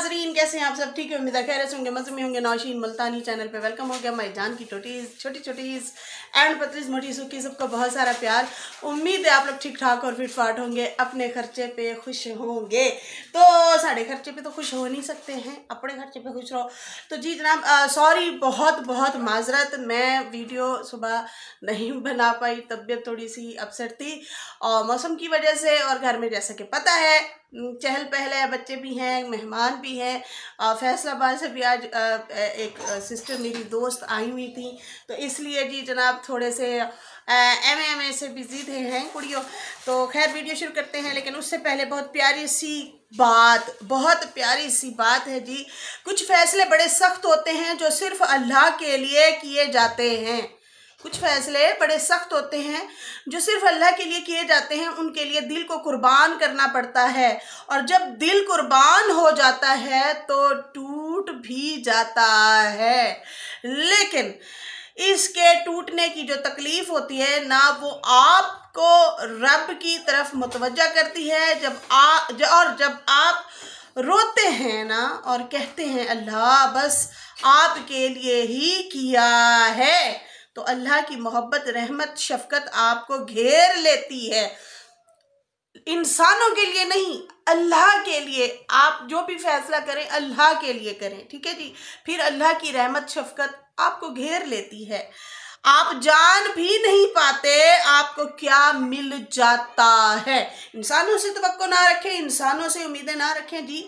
नाजरीन कैसे हैं आप सब ठीक है उम्मीद खैर से होंगे मजे में होंगे नौशीन मुल्तानी चैनल पे वेलकम हो गया माई जान की टोटीज़ छोटी छोटीज़ एंड पतलीज मोटी सुखी सबका बहुत सारा प्यार उम्मीद है आप लोग ठीक ठाक और फिट फाट होंगे अपने खर्चे पे खुश होंगे तो साढ़े खर्चे पे तो खुश हो नहीं सकते हैं अपने खर्चे पे खुश रहो तो जी जनाब सॉरी बहुत बहुत माजरत मैं वीडियो सुबह नहीं बना पाई तबीयत थोड़ी सी अपसेट थी और मौसम की वजह से और घर में जैसा कि पता है चहल पहल है बच्चे भी हैं मेहमान भी हैं फैसलाबाद से भी आज एक सिस्टर मेरी दोस्त आई हुई थी तो इसलिए जी जनाब थोड़े से एम एम से बिजी थे हैं कुड़ियों तो खैर वीडियो शुरू करते हैं लेकिन उससे पहले बहुत प्यारी सी बात बहुत प्यारी सी बात है जी कुछ फैसले बड़े सख्त होते हैं जो सिर्फ अल्लाह के लिए किए जाते हैं कुछ फ़ैसले बड़े सख्त होते हैं जो सिर्फ अल्लाह के लिए किए जाते हैं उनके लिए दिल को कुर्बान करना पड़ता है और जब दिल कुर्बान हो जाता है तो टूट भी जाता है लेकिन इसके टूटने की जो तकलीफ़ होती है ना वो आपको रब की तरफ मुतवजा करती है जब आ और जब आप रोते हैं ना और कहते हैं अल्लाह बस आपके लिए ही किया है तो अल्लाह की मोहब्बत रहमत शफकत आपको घेर लेती है इंसानों के लिए नहीं अल्लाह के लिए आप जो भी फैसला करें अल्लाह के लिए करें ठीक है जी फिर अल्लाह की रहमत शफकत आपको घेर लेती है आप जान भी नहीं पाते आपको क्या मिल जाता है इंसानों से तो ना रखें इंसानों से उम्मीदें ना रखें जी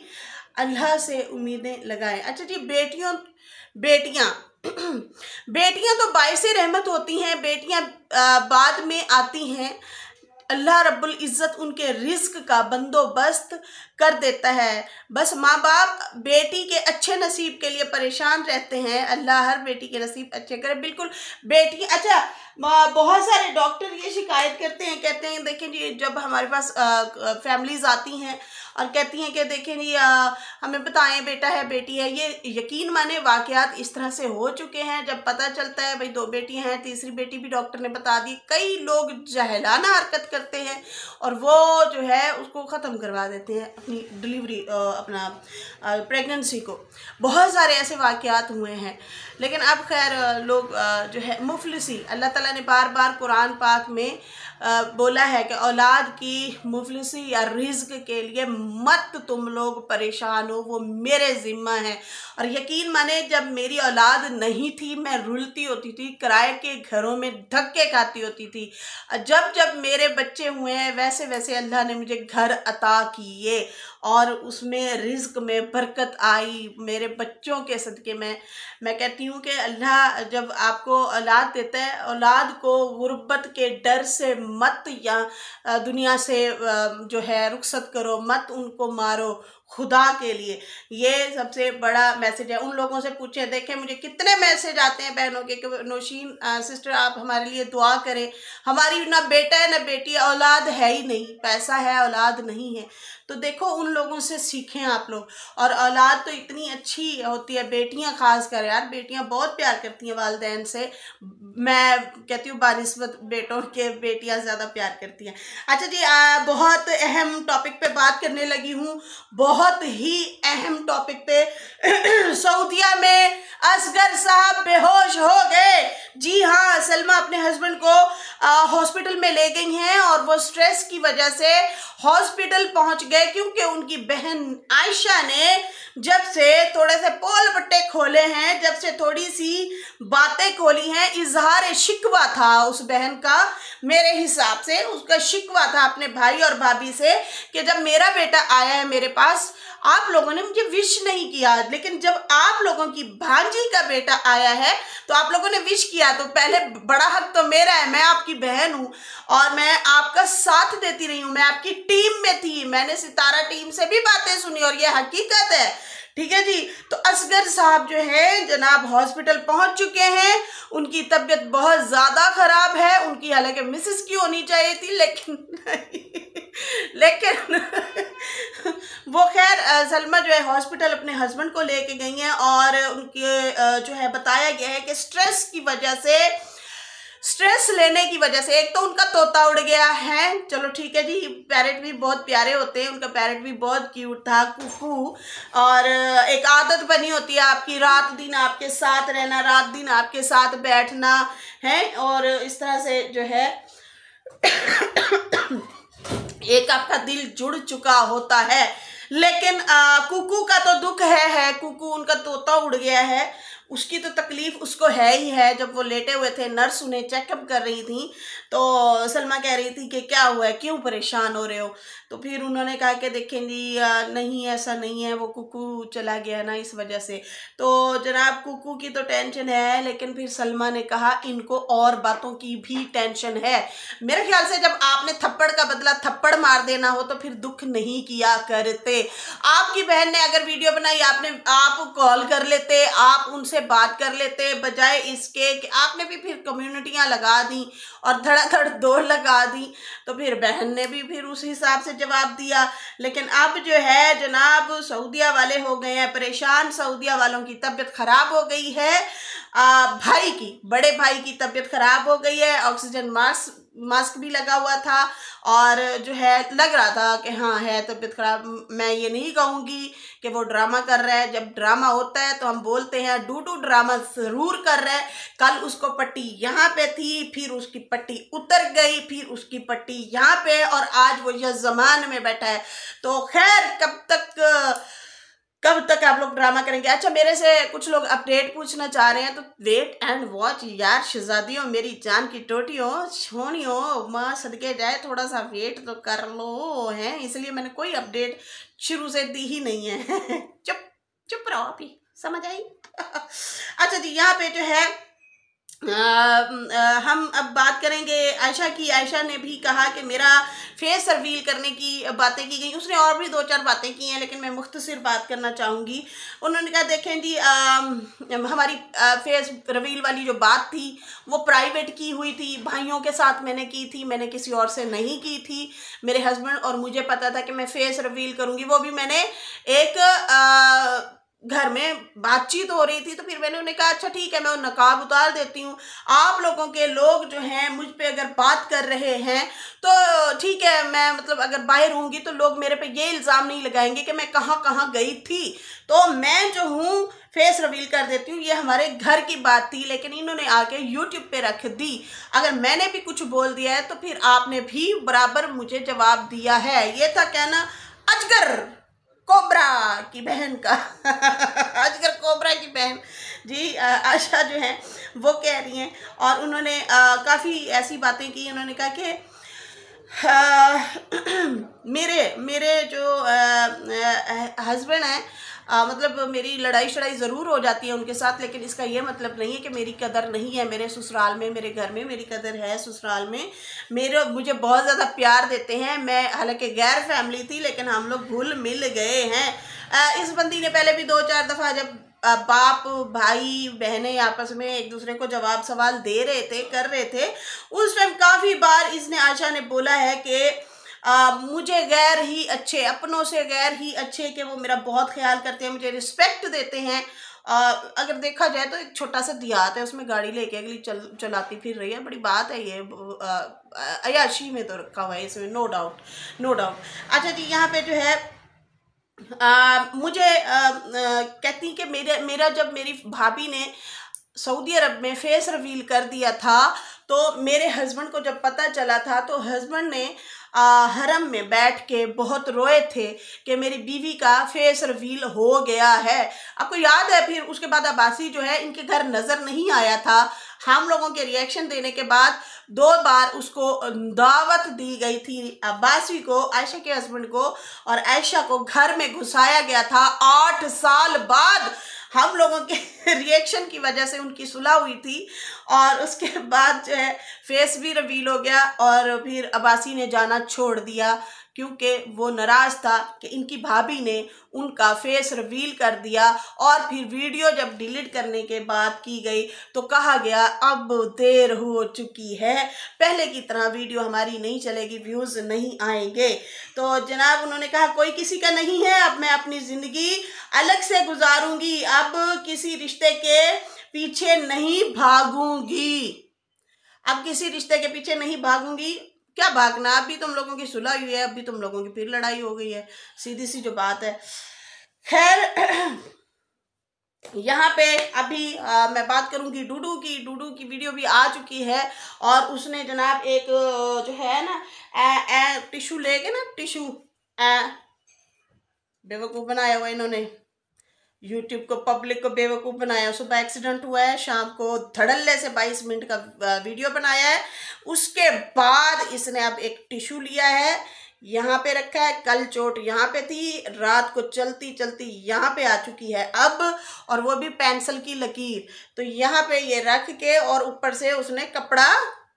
अल्लाह से उम्मीदें लगाएं अच्छा जी बेटियों बेटियां बेटियां तो बायस रहमत होती हैं बेटियां बाद में आती हैं अल्लाह रब्बुल इज़्ज़त उनके रिस्क का बंदोबस्त कर देता है बस माँ बाप बेटी के अच्छे नसीब के लिए परेशान रहते हैं अल्लाह हर बेटी के नसीब अच्छे करे बिल्कुल बेटी अच्छा बहुत सारे डॉक्टर ये शिकायत करते हैं कहते हैं देखें जी जब हमारे पास फैमिलीज़ आती हैं और कहती हैं कि देखें ये हमें बताएं बेटा है बेटी है ये यकीन माने वाकयात इस तरह से हो चुके हैं जब पता चलता है भाई दो बेटियां हैं तीसरी बेटी भी डॉक्टर ने बता दी कई लोग जहलाना हरकत करते हैं और वो जो है उसको ख़त्म करवा देते हैं अपनी डिलीवरी अपना प्रेगनेंसी को बहुत सारे ऐसे वाक़ात हुए हैं लेकिन अब खैर लोग जो है मुफलसी अल्लाह ताला ने बार बार कुरान पाक में बोला है कि औलाद की मुफलसी या रिज्क के लिए मत तुम लोग परेशान हो वो मेरे ज़िम्मा है और यकीन माने जब मेरी औलाद नहीं थी मैं रुलती होती थी किराए के घरों में धक्के खाती होती थी जब जब मेरे बच्चे हुए हैं वैसे वैसे अल्लाह ने मुझे घर अता किए और उसमें रिज्क में बरकत आई मेरे बच्चों के सदक़े में मैं कहती हूँ कि अल्लाह जब आपको औलाद देता है औलाद को गुर्बत के डर से मत या दुनिया से जो है रुखसत करो मत उनको मारो खुदा के लिए ये सबसे बड़ा मैसेज है उन लोगों से पूछें देखें मुझे कितने मैसेज आते हैं बहनों के कि नौशीन सिस्टर आप हमारे लिए दुआ करें हमारी ना बेटा है ना बेटी औलाद है ही नहीं पैसा है औलाद नहीं है तो देखो उन लोगों से सीखें आप लोग और औलाद तो इतनी अच्छी होती है बेटियां खास कर यार बेटियां बहुत प्यार करती हैं वालदेन से मैं कहती हूँ बानस्बत बेटों के बेटियां ज़्यादा प्यार करती हैं अच्छा जी आ, बहुत अहम टॉपिक पे बात करने लगी हूँ बहुत बहुत ही अहम टॉपिक पे सऊदिया में असगर साहब बेहोश हो गए जी हाँ सलमा अपने हस्बैंड को हॉस्पिटल में ले गई हैं और वो स्ट्रेस की वजह से हॉस्पिटल पहुंच गए क्योंकि उनकी बहन आयशा ने जब से थोड़े से पोल बट्टे खोले हैं जब से थोड़ी सी बातें खोली हैं इजहार शिकवा था उस बहन का मेरे हिसाब से उसका शिकवा था अपने भाई और भाभी से कि जब मेरा बेटा आया है मेरे पास आप लोगों ने मुझे विश नहीं किया लेकिन जब आप लोगों की भांजी का बेटा आया है तो आप लोगों ने विश किया तो पहले बड़ा हक तो मेरा है मैं आपकी बहन हूँ और मैं आपका साथ देती रही हूँ मैं आपकी टीम में थी मैंने सितारा टीम से भी बातें सुनी और यह हकीकत है ठीक है जी तो असगर साहब जो है जनाब हॉस्पिटल पहुंच चुके हैं उनकी तबीयत बहुत ज़्यादा ख़राब है उनकी हालांकि मिसिस की होनी चाहिए थी लेकिन लेकिन वो खैर सलमा जो है हॉस्पिटल अपने हस्बैंड को लेके गई हैं और उनके जो है बताया गया है कि स्ट्रेस की वजह से स्ट्रेस लेने की वजह से एक तो उनका तोता उड़ गया है चलो ठीक है जी पैरेट भी बहुत प्यारे होते हैं उनका पैरेट भी बहुत क्यूट था कुकू और एक आदत बनी होती है आपकी रात दिन आपके साथ रहना रात दिन आपके साथ बैठना है और इस तरह से जो है एक आपका दिल जुड़ चुका होता है लेकिन कुकू का तो दुख है है कुकू उनका तोता उड़ गया है उसकी तो तकलीफ़ उसको है ही है जब वो लेटे हुए थे नर्स उन्हें चेकअप कर रही थी तो सलमा कह रही थी कि क्या हुआ है क्यों परेशान हो रहे हो तो फिर उन्होंने कहा कि देखें जी नहीं ऐसा नहीं है वो कुकू चला गया ना इस वजह से तो जनाब कुकू की तो टेंशन है लेकिन फिर सलमा ने कहा इनको और बातों की भी टेंशन है मेरे ख्याल से जब आपने थप्पड़ का बदला थप्पड़ मार देना हो तो फिर दुख नहीं किया करते आपकी बहन ने अगर वीडियो बनाई आपने आप कॉल कर लेते आप उनसे बात कर लेते बजाय इसके कि आपने भी फिर कम्युनिटियाँ लगा दी और धड़ा धड़ाधड़ दो लगा दी तो फिर बहन ने भी फिर उस हिसाब से जवाब दिया लेकिन अब जो है जनाब सऊदिया वाले हो गए हैं परेशान सऊदिया वालों की तबीयत ख़राब हो गई है आ, भाई की बड़े भाई की तबीयत ख़राब हो गई है ऑक्सीजन मास्क मास्क भी लगा हुआ था और जो है लग रहा था कि हाँ है तबीयत ख़राब मैं ये नहीं कहूँगी कि वो ड्रामा कर रहा है जब ड्रामा होता है तो हम बोलते हैं डू डू ड्रामा ज़रूर कर रहा है कल उसको पट्टी यहाँ पे थी फिर उसकी पट्टी उतर गई फिर उसकी पट्टी यहाँ पे और आज वो यह जमान में बैठा है तो खैर कब तक कब तक आप लोग ड्रामा करेंगे अच्छा मेरे से कुछ लोग अपडेट पूछना चाह रहे हैं तो वेट एंड वॉच यार शहजादी हो मेरी जान की टोटी हो छोनी हो माँ सदके जाए थोड़ा सा वेट तो कर लो हैं इसलिए मैंने कोई अपडेट शुरू से दी ही नहीं है चुप चुप रहो आप ही समझ आई अच्छा जी यहाँ पे जो है आ, हम अब बात करेंगे आयशा की आयशा ने भी कहा कि मेरा फेस रिवील करने की बातें की गई उसने और भी दो चार बातें की हैं लेकिन मैं मुख्तसर बात करना चाहूँगी उन्होंने कहा देखें जी हमारी आ, फेस रिवील वाली जो बात थी वो प्राइवेट की हुई थी भाइयों के साथ मैंने की थी मैंने किसी और से नहीं की थी मेरे हस्बैंड और मुझे पता था कि मैं फेस रिवील करूँगी वो भी मैंने एक आ, घर में बातचीत हो रही थी तो फिर मैंने उन्हें कहा अच्छा ठीक है मैं नकाब उतार देती हूँ आप लोगों के लोग जो हैं मुझ पे अगर बात कर रहे हैं तो ठीक है मैं मतलब अगर बाहर होंगी तो लोग मेरे पे ये इल्ज़ाम नहीं लगाएंगे कि मैं कहाँ कहाँ गई थी तो मैं जो हूँ फेस रिवील कर देती हूँ ये हमारे घर की बात थी लेकिन इन्होंने आके यूट्यूब पे रख दी अगर मैंने भी कुछ बोल दिया है तो फिर आपने भी बराबर मुझे जवाब दिया है ये था कहना अजगर कोबरा की बहन का आजकल कोबरा की बहन जी आशा जो है वो कह रही हैं और उन्होंने काफ़ी ऐसी बातें की उन्होंने कहा कि मेरे मेरे जो हस्बैंड हैं आ, मतलब मेरी लड़ाई शड़ाई ज़रूर हो जाती है उनके साथ लेकिन इसका ये मतलब नहीं है कि मेरी कदर नहीं है मेरे ससुराल में मेरे घर में मेरी कदर है ससुराल में मेरे मुझे बहुत ज़्यादा प्यार देते हैं मैं हालांकि गैर फैमिली थी लेकिन हम लोग घुल मिल गए हैं आ, इस बंदी ने पहले भी दो चार दफ़ा जब बाप भाई बहनें आपस में एक दूसरे को जवाब सवाल दे रहे थे कर रहे थे उस टाइम काफ़ी बार इसने आशा ने बोला है कि आ, मुझे गैर ही अच्छे अपनों से गैर ही अच्छे के वो मेरा बहुत ख्याल करते हैं मुझे रिस्पेक्ट देते हैं आ, अगर देखा जाए तो एक छोटा सा देहात है उसमें गाड़ी लेके अगली चल चलाती फिर रही है बड़ी बात है ये अयाशी में तो रखा हुआ है इसमें नो डाउट नो डाउट अच्छा जी यहाँ पे जो है आ, मुझे आ, आ, कहती कि मेरे मेरा जब मेरी भाभी ने सऊदी अरब में फेस रिवील कर दिया था तो मेरे हस्बैंड को जब पता चला था तो हस्बैंड ने आ, हरम में बैठ के बहुत रोए थे कि मेरी बीवी का फेस रिवील हो गया है आपको याद है फिर उसके बाद अब्बासी जो है इनके घर नज़र नहीं आया था हम लोगों के रिएक्शन देने के बाद दो बार उसको दावत दी गई थी अब्बासी को आयशा के हस्बैंड को और आयशा को घर में घुसाया गया था आठ साल बाद हम लोगों के रिएक्शन की वजह से उनकी सुलह हुई थी और उसके बाद जो है फेस भी रिवील हो गया और फिर अबासी ने जाना छोड़ दिया क्योंकि वो नाराज़ था कि इनकी भाभी ने उनका फेस रिवील कर दिया और फिर वीडियो जब डिलीट करने के बाद की गई तो कहा गया अब देर हो चुकी है पहले की तरह वीडियो हमारी नहीं चलेगी व्यूज़ नहीं आएंगे तो जनाब उन्होंने कहा कोई किसी का नहीं है अब मैं अपनी ज़िंदगी अलग से गुजारूंगी अब किसी रिश्ते के पीछे नहीं भागूंगी अब किसी रिश्ते के पीछे नहीं भागूंगी क्या भागना अभी तुम लोगों की सुलह हुई है अभी तुम लोगों की फिर लड़ाई हो गई है सीधी सी जो बात है खैर यहाँ पे अभी आ, मैं बात करूँगी डूडू की डूडू की वीडियो भी आ चुकी है और उसने जनाब एक जो है ना ए, ए, टिशू लेके ना टिशू बेवकूफ़ बनाया हुआ इन्होंने यूट्यूब को पब्लिक को बेवकूफ़ बनाया सुबह एक्सीडेंट हुआ है शाम को धड़ल्ले से 22 मिनट का वीडियो बनाया है उसके बाद इसने अब एक टिश्यू लिया है यहाँ पे रखा है कल चोट यहाँ पे थी रात को चलती चलती यहाँ पे आ चुकी है अब और वो भी पेंसिल की लकीर तो यहाँ पे ये रख के और ऊपर से उसने कपड़ा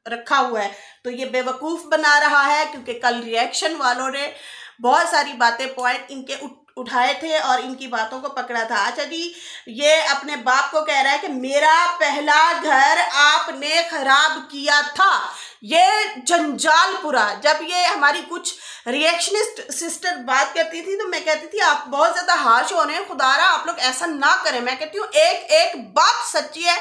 रखा हुआ है तो ये बेवकूफ़ बना रहा है क्योंकि कल रिएक्शन वालों ने बहुत सारी बातें पॉइंट इनके उठाए थे और इनकी बातों को पकड़ा था अच्छा जी ये अपने बाप को कह रहा है कि मेरा पहला घर आपने खराब किया था ये जंजालपुरा जब ये हमारी कुछ रिएक्शनिस्ट सिस्टर बात करती थी तो मैं कहती थी आप बहुत ज़्यादा हार्श हो रहे हैं खुदारा आप लोग ऐसा ना करें मैं कहती हूँ एक एक बात सच्ची है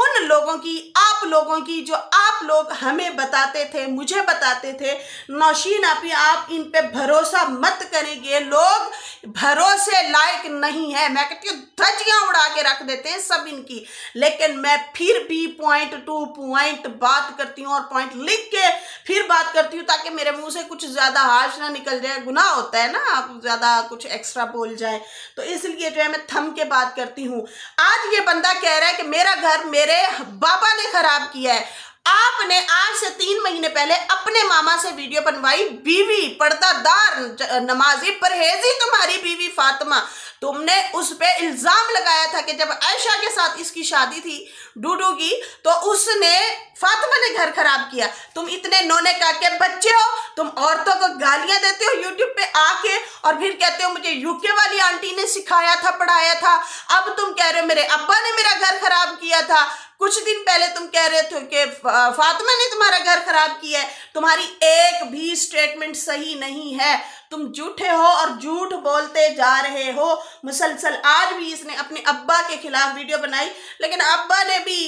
उन लोगों की आप लोगों की जो आप लोग हमें बताते थे मुझे बताते थे नौशीन अपी आप इन पे भरोसा मत करेंगे लोग भरोसे लायक नहीं है मैं कहती हूँ धजियाँ के रख देते हैं सब इनकी लेकिन मैं फिर भी पॉइंट टू पॉइंट बात करती हूँ और पॉइंट लिख के फिर बात करती हूँ ताकि मेरे मुंह से कुछ ज़्यादा हार्श ना निकल जाए गुना होता है ना आप ज़्यादा कुछ एक्स्ट्रा बोल जाए तो इसलिए जो है मैं थम के बात करती हूँ आज ये बंदा कह रहा है कि मेरा घर मेरे बाबा ने ख़राब किया है आपने आज से तीन महीने पहले अपने मामा से वीडियो बनवाई बीवी पर्दादार नमाजी परहेजी तुम्हारी बीवी फातिमा तुमने उस पर इल्ज़ाम लगाया था कि जब आयशा के साथ इसकी शादी थी डूडू की तो उसने फातिमा ने घर खराब किया तुम इतने नोने का के बच्चे हो तुम औरतों को गालियां देते हो यूट्यूब पे आके और फिर कहते हो मुझे यूके वाली आंटी ने सिखाया था पढ़ाया था अब तुम कह रहे हो मेरे अब्बा ने मेरा घर खराब किया था कुछ दिन पहले तुम कह रहे थे कि फातिमा ने तुम्हारा घर खराब किया है तुम्हारी एक भी स्टेटमेंट सही नहीं है तुम झूठे हो और झूठ बोलते जा रहे हो मुसलसल आज भी इसने अपने अब्बा के खिलाफ वीडियो बनाई लेकिन अब्बा ने भी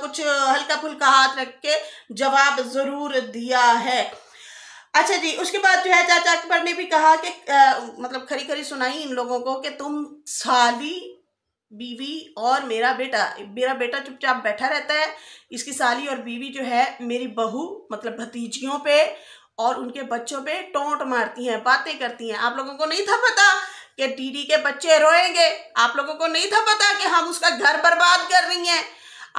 कुछ हल्का फुल्का हाथ रख के जवाब ज़रूर दिया है अच्छा जी उसके बाद जो है चाचा अकबर ने भी कहा कि आ, मतलब खरी खरी सुनाई इन लोगों को कि तुम साली बीवी और मेरा बेटा मेरा बेटा चुपचाप बैठा रहता है इसकी साली और बीवी जो है मेरी बहू मतलब भतीजियों पे और उनके बच्चों पे टोंट मारती हैं बातें करती हैं आप लोगों को नहीं था पता कि डीडी के बच्चे रोएंगे आप लोगों को नहीं था पता कि हम उसका घर बर्बाद कर रही हैं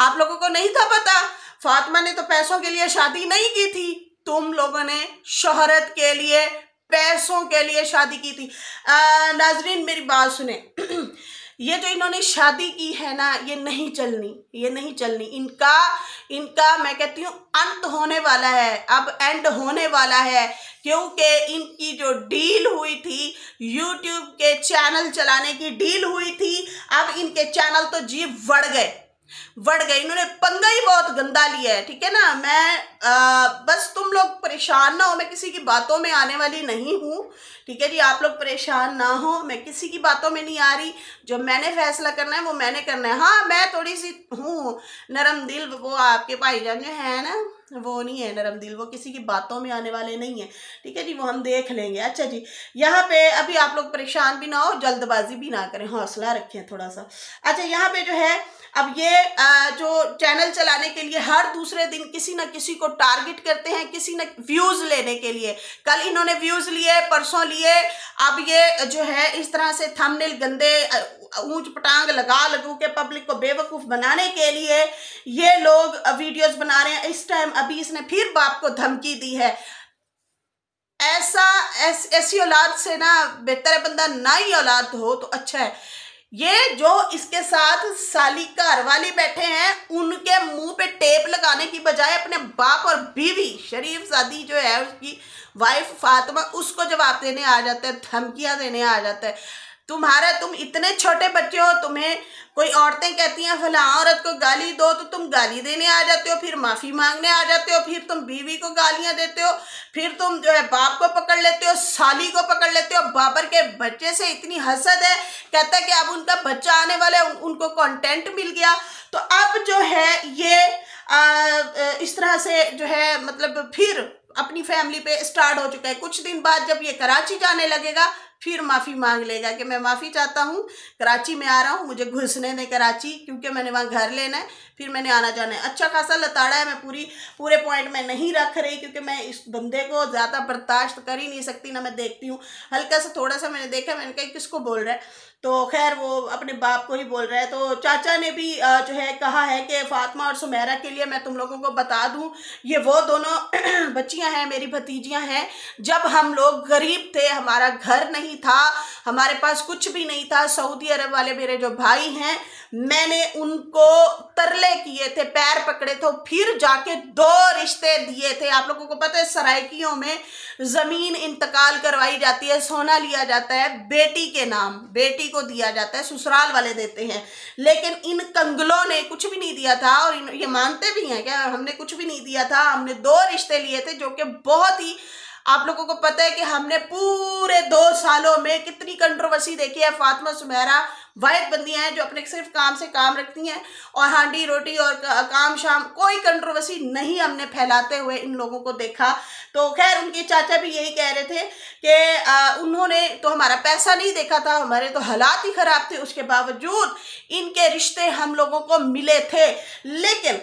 आप लोगों को नहीं था पता फातिमा ने तो पैसों के लिए शादी नहीं की थी तुम लोगों ने शहरत के लिए पैसों के लिए शादी की थी नाजरीन मेरी बात सुने ये जो तो इन्होंने शादी की है ना ये नहीं चलनी ये नहीं चलनी इनका इनका मैं कहती हूँ अंत होने वाला है अब एंड होने वाला है क्योंकि इनकी जो डील हुई थी यूट्यूब के चैनल चलाने की डील हुई थी अब इनके चैनल तो जी बढ़ गए बढ़ गई इन्होंने पंगा ही बहुत गंदा लिया है ठीक है ना मैं आ, बस तुम लोग परेशान ना हो मैं किसी की बातों में आने वाली नहीं हूँ ठीक है जी आप लोग परेशान ना हो मैं किसी की बातों में नहीं आ रही जो मैंने फैसला करना है वो मैंने करना है हाँ मैं थोड़ी सी हूँ नरम दिल वो आपके भाईजान जो है ना वो नहीं है नरम दिल वो किसी की बातों में आने वाले नहीं है ठीक है जी वो हम देख लेंगे अच्छा जी यहाँ पे अभी आप लोग परेशान भी ना हो जल्दबाजी भी ना करें हौसला रखें थोड़ा सा अच्छा यहाँ पे जो है अब ये जो चैनल चलाने के लिए हर दूसरे दिन किसी न किसी को टारगेट करते हैं किसी न व्यूज़ लेने के लिए कल इन्होंने व्यूज़ लिए परसों लिए अब ये जो है इस तरह से थंबनेल गंदे ऊंच पटांग लगा लगू के पब्लिक को बेवकूफ़ बनाने के लिए ये लोग वीडियोस बना रहे हैं इस टाइम अभी इसने फिर बाप को धमकी दी है ऐसा ऐसी ऐसी औलाद से ना बेहतर बंदा ना ही औलाद हो तो अच्छा है ये जो इसके साथ साली घर वाली बैठे हैं उनके मुंह पे टेप लगाने की बजाय अपने बाप और बीवी शरीफ सादी जो है उसकी वाइफ फातिमा उसको जवाब देने आ जाता है धमकियां देने आ जाता है तुम्हारा तुम इतने छोटे बच्चे हो तुम्हें कोई औरतें कहती हैं फला औरत को गाली दो तो तुम गाली देने आ जाते हो फिर माफ़ी मांगने आ जाते हो फिर तुम बीवी को गालियां देते हो फिर तुम जो है बाप को पकड़ लेते हो साली को पकड़ लेते हो बाबर के बच्चे से इतनी हसद है कहता है कि अब उनका बच्चा आने वाला है उन, उनको कॉन्टेंट मिल गया तो अब जो है ये आ, इस तरह से जो है मतलब फिर अपनी फैमिली पे स्टार्ट हो चुका है कुछ दिन बाद जब ये कराची जाने लगेगा फिर माफ़ी मांग लेगा कि मैं माफ़ी चाहता हूँ कराची में आ रहा हूँ मुझे घुसने दें कराची क्योंकि मैंने वहाँ घर लेना है फिर मैंने आना जाना है अच्छा खासा लताड़ा है मैं पूरी पूरे पॉइंट में नहीं रख रही क्योंकि मैं इस बंदे को ज़्यादा बर्दाश्त कर ही नहीं सकती ना मैं देखती हूँ हल्का सा थोड़ा सा मैंने देखा मैंने कहा किसको बोल रहा है तो खैर वो अपने बाप को ही बोल रहा है तो चाचा ने भी जो है कहा है कि फातमा और सुमेरा के लिए मैं तुम लोगों को बता दूँ ये वो दोनों बच्चियाँ हैं मेरी भतीजियाँ हैं जब हम लोग गरीब थे हमारा घर नहीं था हमारे पास कुछ भी नहीं था सऊदी अरब वाले मेरे जो भाई हैं मैंने उनको तरले किए थे पैर पकड़े थे फिर जाके दो रिश्ते दिए थे आप लोगों को पता है सरायकियों में ज़मीन इंतकाल करवाई जाती है सोना लिया जाता है बेटी के नाम बेटी को दिया जाता है ससुराल वाले देते हैं लेकिन इन कंगलों ने कुछ भी नहीं दिया था और ये मानते भी हैं क्या हमने कुछ भी नहीं दिया था हमने दो रिश्ते लिए थे जो कि बहुत ही आप लोगों को पता है कि हमने पूरे दो सालों में कितनी कंट्रोवर्सी देखी है फातिमा सुमेरा वायद बंदियाँ हैं जो अपने सिर्फ काम से काम रखती हैं और हांडी रोटी और काम शाम कोई कंट्रोवर्सी नहीं हमने फैलाते हुए इन लोगों को देखा तो खैर उनके चाचा भी यही कह रहे थे कि उन्होंने तो हमारा पैसा नहीं देखा था हमारे तो हालात ही ख़राब थे उसके बावजूद इनके रिश्ते हम लोगों को मिले थे लेकिन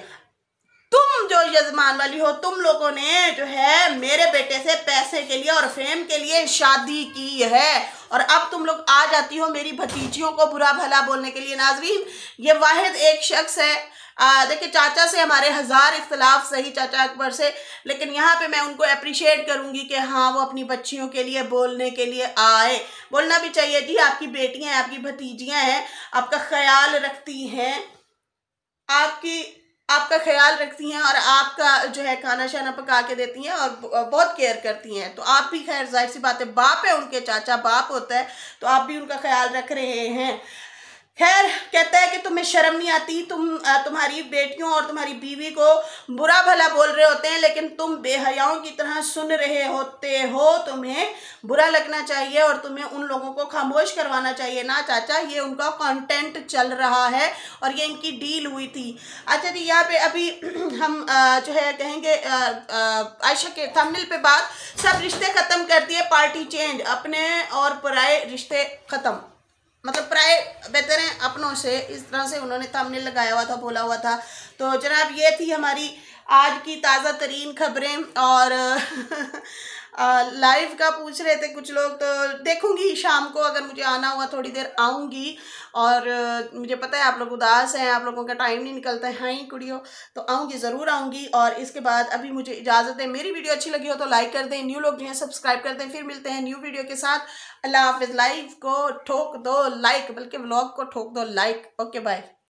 तुम जो यजमान वाली हो तुम लोगों ने जो है मेरे बेटे से पैसे के लिए और फेम के लिए शादी की है और अब तुम लोग आ जाती हो मेरी भतीजियों को बुरा भला बोलने के लिए नाजरीन ये वाहिद एक शख्स है देखिए चाचा से हमारे हज़ार इख्तलाफ सही चाचा अकबर से लेकिन यहाँ पे मैं उनको अप्रिशिएट करूँगी कि हाँ वो अपनी बच्चियों के लिए बोलने के लिए आए बोलना भी चाहिए जी आपकी बेटियाँ हैं आपकी भतीजियाँ हैं आपका ख्याल रखती हैं आपकी आपका ख्याल रखती हैं और आपका जो है खाना शाना पका के देती हैं और बहुत केयर करती हैं तो आप भी खैर जाहिर सी बात है बाप है उनके चाचा बाप होता है तो आप भी उनका ख्याल रख रहे हैं खैर कहता है कि तुम्हें शर्म नहीं आती तुम तुम्हारी बेटियों और तुम्हारी बीवी को बुरा भला बोल रहे होते हैं लेकिन तुम बेहयाओं की तरह सुन रहे होते हो तुम्हें बुरा लगना चाहिए और तुम्हें उन लोगों को खामोश करवाना चाहिए ना चाचा ये उनका कंटेंट चल रहा है और ये इनकी डील हुई थी अच्छा जी यहाँ पे अभी हम जो है कहेंगे आयशा के थंबनेल पे बात सब रिश्ते ख़त्म कर दिए पार्टी चेंज अपने और पुराए रिश्ते ख़त्म बेहतर हैं अपनों से इस तरह से उन्होंने थामने लगाया हुआ था बोला हुआ था तो जनाब ये थी हमारी आज की ताज़ा तरीन खबरें और लाइव का पूछ रहे थे कुछ लोग तो देखूंगी शाम को अगर मुझे आना हुआ थोड़ी देर आऊँगी और मुझे पता है आप लोग उदास हैं आप लोगों का टाइम नहीं निकलता है ही हाँ कुड़ियों तो आऊँगी ज़रूर आऊँगी और इसके बाद अभी मुझे इजाज़त है मेरी वीडियो अच्छी लगी हो तो लाइक कर दें न्यू लोग जो हैं सब्सक्राइब कर दें फिर मिलते हैं न्यू वीडियो के साथ अल्लाह हाफिज़ लाइव को ठोक दो लाइक बल्कि ब्लॉग को ठोक दो लाइक ओके बाय